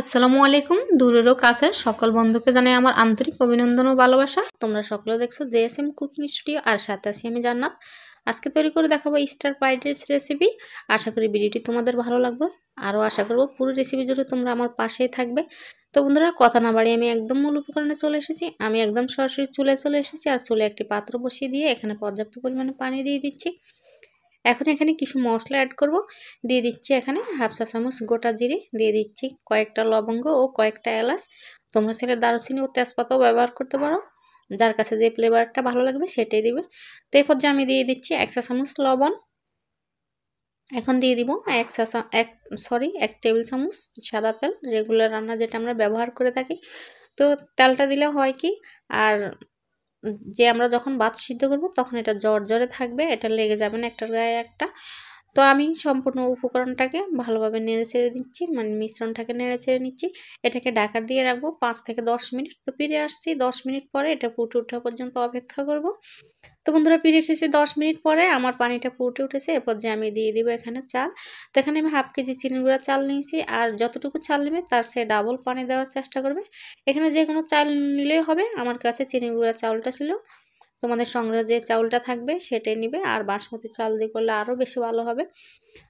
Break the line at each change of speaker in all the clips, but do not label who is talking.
আসসালামু আলাইকুম দূরেরও কাছের সকল বন্ধুকে জানাই আমার আন্তরিক অভিনন্দন ও ভালোবাসা তোমরা সকলেও দেখছো জেএসএম কুকিং স্টুডিও আর সাথে আছি আমি জান্নাত আজকে তৈরি করে দেখাবো স্টার ফ্রাইড রাইস রেসিপি আশা করি ভিডিওটি তোমাদের ভালো লাগবে আরও আশা করবো পুরো রেসিপি জুড়ে তোমরা আমার পাশেই থাকবে তো বন্ধুরা কথা না বাড়িয়ে আমি একদম মূল উপকরণে চলে এসেছি আমি একদম সরাসরি চুলে চলে এসেছি আর চুলে একটি পাত্র বসিয়ে দিয়ে এখানে পর্যাপ্ত পরিমাণে পানি দিয়ে দিচ্ছি এখন এখানে কিছু মশলা অ্যাড করব দিয়ে দিচ্ছি এখানে হাফ চা চামচ গোটা জিরে দিয়ে দিচ্ছি কয়েকটা লবঙ্গ ও কয়েকটা এলাচ তোমরা সেটা দারুচিনি ও তেজপাতাও ব্যবহার করতে পারো যার কাছে যে ফ্লেভারটা ভালো লাগবে সেটাই দিবে তো এরপর যে আমি দিয়ে দিচ্ছি এক চা চামচ লবণ এখন দিয়ে দিব এক চা এক সরি এক টেবিল চামচ সাদা তেল রেগুলার রান্না যেটা আমরা ব্যবহার করে থাকি তো তেলটা দিলে হয় কি আর যে আমরা যখন বাদ সিদ্ধ করব তখন এটা জ্বর জ্বরে থাকবে এটা লেগে যাবে না একটার গায়ে একটা তো আমি সম্পূর্ণ উপকরণটাকে ভালোভাবে নেড়ে ছেড়ে দিচ্ছি মানে মিশ্রণটাকে নেড়ে ছেড়ে নিচ্ছি এটাকে ঢাকা দিয়ে রাখবো পাঁচ থেকে দশ মিনিট তো ফিরে আসছি দশ মিনিট পরে এটা ফুটে উঠা পর্যন্ত অপেক্ষা করব তো বন্ধুরা পিড়ে এসেছি দশ মিনিট পরে আমার পানিটা ফুটে উঠেছে এরপর যে আমি দিয়ে দিব এখানে চাল তো এখানে আমি হাফ কেজি চিনি গুঁড়া চাল নিয়েছি আর যতটুকু চাল নেবে তার সে ডাবল পানি দেওয়ার চেষ্টা করবে এখানে যে কোনো চাল নিলেই হবে আমার কাছে চিনি গুঁড়া চাউলটা ছিল তোমাদের সংগ্রহ যে চাউলটা থাকবে সেটাই নিবে আর বাসমতি চাল দিয়ে করলে আরও বেশি ভালো হবে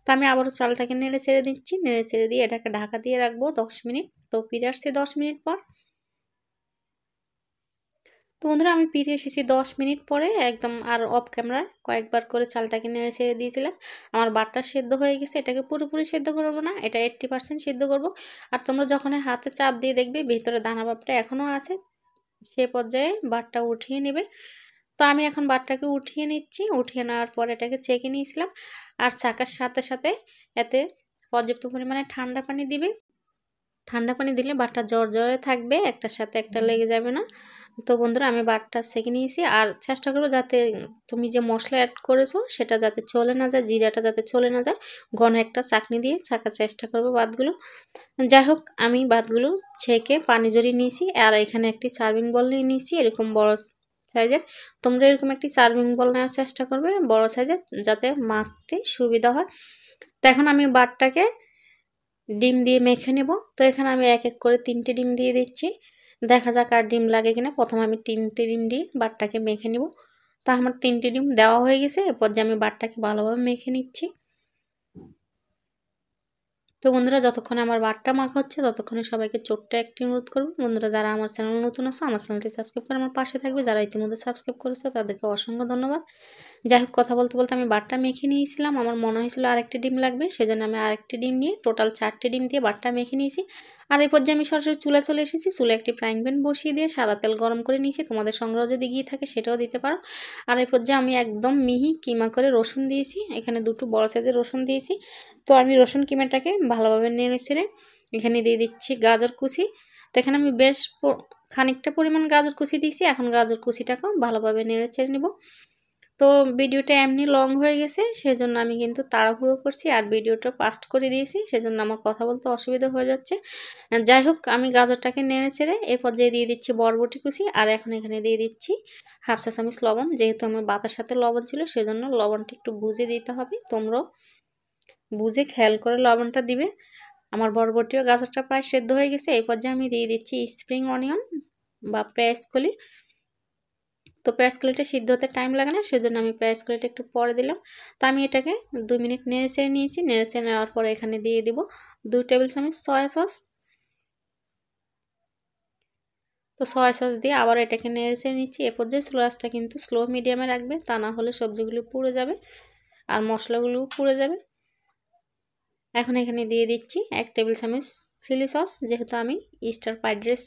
তো আমি আবারও চালটাকে নেড়ে ছেড়ে দিচ্ছি নেড়ে ছেড়ে দিয়ে এটাকে ঢাকা দিয়ে রাখবো দশ মিনিট তো ফিরে আসছে দশ মিনিট পর বন্ধুরা আমি ফিরে এসেছি দশ মিনিট পরে একদম আর অফ ক্যামেরায় কয়েকবার করে চালটাকে নেড়ে ছেড়ে দিয়েছিলাম আমার বাটটা সেদ্ধ হয়ে গেছে এটাকে পুরোপুরি সেদ্ধ করবো না এটা এইট্টি পার্সেন্ট সেদ্ধ করবো আর তোমরা যখন হাতে চাপ দিয়ে দেখবে ভিতরে দানা বাপটা এখনও আছে সে পর্যায়ে বাটটা উঠিয়ে নেবে তো আমি এখন বাটটাকে উঠিয়ে নিচ্ছি উঠিয়ে নেওয়ার পর এটাকে চেকে নিয়েছিলাম আর চাকার সাথে সাথে এতে পর্যাপ্ত পরিমাণে ঠান্ডা পানি দিবে ঠান্ডা পানি দিলে বাটটা জ্বর জ্বরে থাকবে একটার সাথে একটা লেগে যাবে না তো বন্ধুরা আমি বাটটা সেঁকে নিয়েছি আর চেষ্টা করবো যাতে তুমি যে মশলা অ্যাড করেছো সেটা যাতে চলে না যায় জিরাটা যাতে চলে না যায় ঘন একটা চাকনি দিয়ে ছাকার চেষ্টা করবো বাদগুলো যাই হোক আমি বাদগুলো ছেঁকে পানি জড়িয়ে নিয়েছি আর এখানে একটি সার্ভিং বল নিয়ে নিয়েছি এরকম বড় সাইজের তোমরা এরকম একটি সার্ভিং বল নেওয়ার চেষ্টা করবে বড় সাইজের যাতে মাখতে সুবিধা হয় তো এখন আমি বাটটাকে ডিম দিয়ে মেখে নেব তো এখানে আমি এক এক করে তিনটে ডিম দিয়ে দিচ্ছি দেখা যাক আর ডিম লাগে কিনা প্রথমে আমি তিনটে ডিম দিই বাটটাকে মেখে নিব তা আমার তিনটে ডিম দেওয়া হয়ে গেছে এরপর যে আমি বাটটাকে ভালোভাবে মেখে নিচ্ছি তো বন্ধুরা যতক্ষণে আমার বারটা মাখা হচ্ছে ততক্ষণে সবাইকে চোটটা একটি অনুরোধ করবো বন্ধুরা যারা আমার চ্যানেল নতুন আছে আমার চ্যানেলটি সাবস্ক্রাইব করে আমার পাশে থাকবে যারা ইতিমধ্যে সাবস্ক্রাইব করেছে তাদেরকে অসংখ্য ধন্যবাদ যাই হোক কথা বলতে বলতে আমি বাটটা মেখে নিয়েছিলাম আমার মনে হয়েছিল আরেকটি ডিম লাগবে সেজন্য আমি আরেকটি ডিম নিয়ে টোটাল চারটি ডিম দিয়ে বাটটা মেখে নিয়েছি আর এই পর্যায়ে আমি সরাসরি চুলা চলে এসেছি চুলে একটি ফ্রাইং প্যান বসিয়ে দিয়ে সাদা তেল গরম করে নিয়েছি তোমাদের সংগ্রহ যদি গিয়ে থাকে সেটাও দিতে পারো আর এই পর্যায়ে আমি একদম মিহি কিমা করে রসুন দিয়েছি এখানে দুটো বড় সাইজের রসুন দিয়েছি তো আমি রসুন কিমাটাকে ভালোভাবে নিয়ে নিয়েছিলে এখানে দিয়ে দিচ্ছি গাজর কুচি তো এখানে আমি বেশ খানিকটা পরিমাণ গাজর কুচি দিয়েছি এখন গাজর কুচিটাকেও ভালোভাবে নেড়ে ছেড়ে নেবো তো ভিডিওটা এমনি লং হয়ে গেছে সেজন্য আমি কিন্তু তাড়াহুড়ো করছি আর ভিডিওটা পাস্ট করে দিয়েছি সেজন্য আমার কথা বলতে অসুবিধা হয়ে যাচ্ছে যাই হোক আমি গাজরটাকে নেড়ে ছেড়ে এরপর যে দিয়ে দিচ্ছি বরবটি কুচি আর এখন এখানে দিয়ে দিচ্ছি হাফ চা চামচ লবণ যেহেতু আমার বাতার সাথে লবণ ছিল সেজন্য লবণটা একটু বুঝে দিতে হবে তোমরাও বুঝে খেয়াল করে লবণটা দিবে আমার বরবটিও গাজরটা প্রায় সেদ্ধ হয়ে গেছে এরপর যে আমি দিয়ে দিচ্ছি স্প্রিং অনিয়ন বা প্রেস কলি তো কলিটা সিদ্ধ হতে টাইম লাগে না সেজন্য আমি কলিটা একটু পরে দিলাম তো আমি এটাকে দু মিনিট নেড়ে ছেড়ে নিয়েছি নেড়ে ছেড়ে নেওয়ার পরে এখানে দিয়ে দিব দু টেবিল চামচ সয়া সস তো সয়া সস দিয়ে আবার এটাকে নেড়ে ছেড়ে নিচ্ছি এ পর্যায়ে স্লোয়াসটা কিন্তু স্লো মিডিয়ামে রাখবে তা না হলে সবজিগুলো পুড়ে যাবে আর মশলাগুলো পুড়ে যাবে এখন এখানে দিয়ে দিচ্ছি এক টেবিল চামচ চিলি সস যেহেতু আমি ইস্টার ফ্রাইড রাইস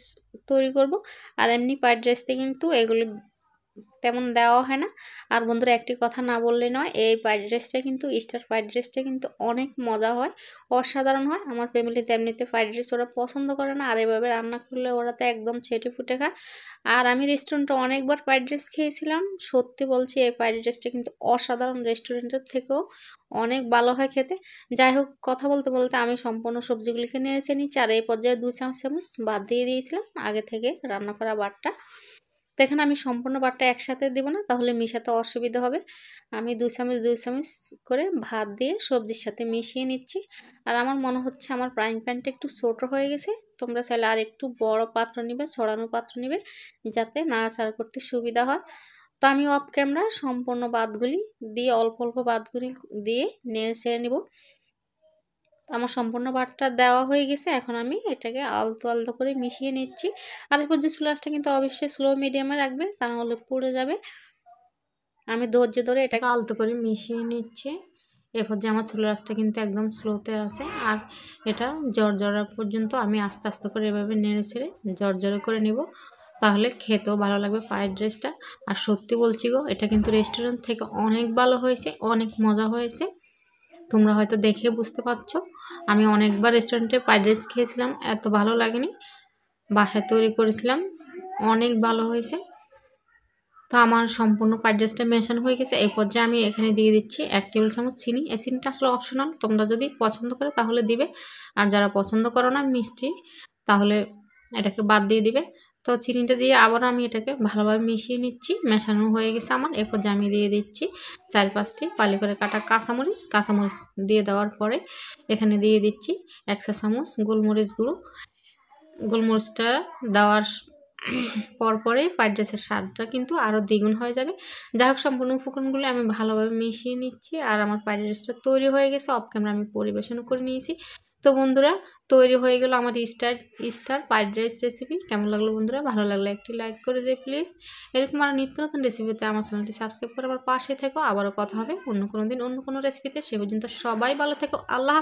তৈরি করব আর এমনি ফ্রাইড রাইসতে কিন্তু এগুলো তেমন দেওয়া হয় না আর বন্ধুরা একটি কথা না বললে নয় এই ফ্রাইড রাইসটা কিন্তু স্টার ফ্রাইড রাইসটা কিন্তু অনেক মজা হয় অসাধারণ হয় আমার ফ্যামিলিতে এমনিতে ফ্রাইড রাইস ওরা পছন্দ করে না আর এভাবে রান্না করলে ওরা তো একদম ছেটে ফুটে খায় আর আমি রেস্টুরেন্টে অনেকবার ফ্রাইড রাইস খেয়েছিলাম সত্যি বলছি এই ফ্রাইড রাইসটা কিন্তু অসাধারণ রেস্টুরেন্টের থেকেও অনেক ভালো হয় খেতে যাই হোক কথা বলতে বলতে আমি সম্পূর্ণ সবজিগুলিকে নিয়ে এসে নিই চার এই পর্যায়ে দু চামচ চামচ বাদ দিয়ে দিয়েছিলাম আগে থেকে রান্না করা বারটা তো এখানে আমি সম্পূর্ণ ভাতটা একসাথে দেব না তাহলে মিশাতে অসুবিধা হবে আমি দুই চামচ দুই চামচ করে ভাত দিয়ে সবজির সাথে মিশিয়ে নিচ্ছি আর আমার মনে হচ্ছে আমার ফ্রাইং প্যানটা একটু ছোটো হয়ে গেছে তোমরা চাইলে আর একটু বড় পাত্র নিবে ছড়ানো পাত্র নিবে যাতে নাড়াচাড়া করতে সুবিধা হয় তো আমি অফ ক্যামেরা সম্পূর্ণ বাদগুলি দিয়ে অল্প অল্প বাদগুলি দিয়ে নেড়ে ছেড়ে নেব তো আমার সম্পূর্ণ বাটটা দেওয়া হয়ে গেছে এখন আমি এটাকে আলতো আলতো করে মিশিয়ে নিচ্ছি আর এরপর যে স্লাসটা কিন্তু অবশ্যই স্লো মিডিয়ামে রাখবে তা নাহলে পুড়ে যাবে আমি ধৈর্য ধরে এটাকে আলতো করে মিশিয়ে নিচ্ছি এরপর যে আমার ছোলো রাসটা কিন্তু একদম স্লোতে আছে আর এটা জ্বর জর্জরা পর্যন্ত আমি আস্তে আস্তে করে এভাবে নেড়ে ছেড়ে জ্বর জড়ো করে নেব তাহলে খেতেও ভালো লাগবে ফ্রায়েড রাইসটা আর সত্যি বলছি গো এটা কিন্তু রেস্টুরেন্ট থেকে অনেক ভালো হয়েছে অনেক মজা হয়েছে তোমরা হয়তো দেখে বুঝতে পারছ আমি অনেকবার রেস্টুরেন্টে ফ্রাইড রাইস খেয়েছিলাম এত ভালো লাগেনি বাসায় তৈরি করেছিলাম অনেক ভালো হয়েছে তো আমার সম্পূর্ণ ফ্রাইড রাইসটা মেশান হয়ে গেছে এই পর্যায়ে আমি এখানে দিয়ে দিচ্ছি এক টেবিল চামচ চিনি এই চিনিটা আসলে অপশনাল তোমরা যদি পছন্দ করে তাহলে দিবে আর যারা পছন্দ করো না মিষ্টি তাহলে এটাকে বাদ দিয়ে দিবে তো চিনিটা দিয়ে আবার আমি এটাকে ভালোভাবে মিশিয়ে নিচ্ছি মেশানো হয়ে গেছে আমার এরপর আমি দিয়ে দিচ্ছি চার পাঁচটি পালি করে কাটা কাঁচামরিচ কাঁচামরিচ দিয়ে দেওয়ার পরে এখানে দিয়ে দিচ্ছি একশো চামচ গোলমরিচ গুঁড়ো গোলমরিচটা দেওয়ার পরপরে ফ্রাইড রাইসের স্বাদটা কিন্তু আরও দ্বিগুণ হয়ে যাবে যাই হোক সম্পূর্ণ উপকরণগুলো আমি ভালোভাবে মিশিয়ে নিচ্ছি আর আমার ফ্রাইড রাইসটা তৈরি হয়ে গেছে অফ ক্যামেরা আমি পরিবেশন করে নিয়েছি তো বন্ধুরা তৈরি হয়ে গেল আমার star star fried rice recipe কেমন লাগলো বন্ধুরা ভালো লাগলো একটি লাইক করে যে প্লিজ এরকম আর নিত্য নতুন রেসিপিতে আমার চ্যানেলটি সাবস্ক্রাইব করে আমার পাশে থেকো আবারও কথা হবে অন্য কোনো দিন অন্য কোনো রেসিপিতে সে পর্যন্ত সবাই ভালো থেকো আল্লাহ